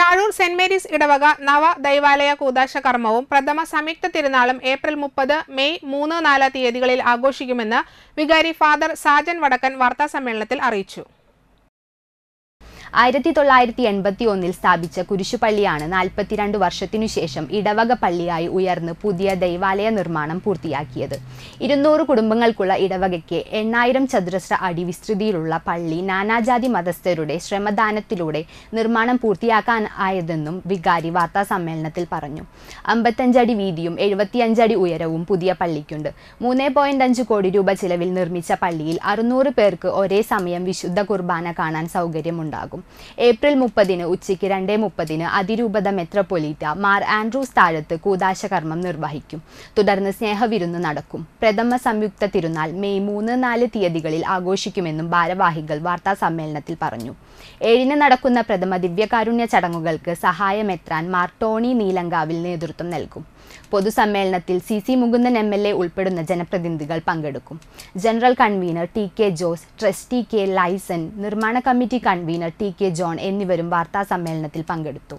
Chazhur saint Mary's ഇടവക നവ ദൈവാലയ കൂതാശ കർമ്മവും പ്രഥമ സംയുക്ത തിരുനാളും ഏപ്രിൽ മുപ്പത് മെയ് മൂന്ന് നാല് തീയതികളിൽ ആഘോഷിക്കുമെന്ന് വികാരി ഫാദർ സാജൻ വടക്കൻ വാർത്താസമ്മേളനത്തിൽ അറിയിച്ചു ആയിരത്തി തൊള്ളായിരത്തി എൺപത്തി ഒന്നിൽ സ്ഥാപിച്ച കുരിശുപള്ളിയാണ് നാൽപ്പത്തിരണ്ട് വർഷത്തിനു ശേഷം ഇടവക പള്ളിയായി ഉയർന്ന് പുതിയ ദൈവാലയ നിർമ്മാണം പൂർത്തിയാക്കിയത് ഇരുന്നൂറ് കുടുംബങ്ങൾക്കുള്ള ഇടവകയ്ക്ക് എണ്ണായിരം ചതുരശ്ര അടി വിസ്തൃതിയിലുള്ള പള്ളി നാനാജാതി മതസ്ഥരുടെ ശ്രമദാനത്തിലൂടെ നിർമ്മാണം പൂർത്തിയാക്കാൻ ആയതെന്നും വികാരി വാർത്താ സമ്മേളനത്തിൽ പറഞ്ഞു അമ്പത്തഞ്ചടി വീതിയും എഴുപത്തിയഞ്ചടി ഉയരവും പുതിയ പള്ളിക്കുണ്ട് മൂന്ന് പോയിന്റ് അഞ്ച് കോടി രൂപ ചിലവിൽ നിർമ്മിച്ച പള്ളിയിൽ അറുന്നൂറ് പേർക്ക് ഒരേ സമയം വിശുദ്ധ കുർബാന കാണാൻ സൗകര്യമുണ്ടാകും ഉണ്ടാകും ഏപ്രിൽ മുപ്പതിന് ഉച്ചയ്ക്ക് രണ്ടേ മുപ്പതിന് അതിരൂപത മെത്രപൊലീറ്റ മാർ ആൻഡ്രൂസ് താഴത്ത് കൂതാശ കർമ്മം നിർവഹിക്കും തുടർന്ന് സ്നേഹവിരുന്ന് നടക്കും പ്രഥമ സംയുക്ത തിരുനാൾ മെയ് മൂന്ന് നാല് തീയതികളിൽ ആഘോഷിക്കുമെന്നും ഭാരവാഹികൾ വാർത്താ സമ്മേളനത്തിൽ പറഞ്ഞു ഏഴിന് നടക്കുന്ന പ്രഥമ ദിവ്യകാരുണ്യ ചടങ്ങുകൾക്ക് സഹായമെത്രാൻ മാർ ടോണി നീലങ്കാവിൽ നേതൃത്വം നൽകും പൊതുസമ്മേളനത്തിൽ C C Mukundan M L A ഉൾപ്പെടുന്ന ജനപ്രതിനിധികൾ പങ്കെടുക്കും general convener T K Jose trustee K Laisan നിർമ്മാണ committee convener T K John എന്നിവരും വാർത്താസമ്മേളനത്തിൽ പങ്കെടുത്തു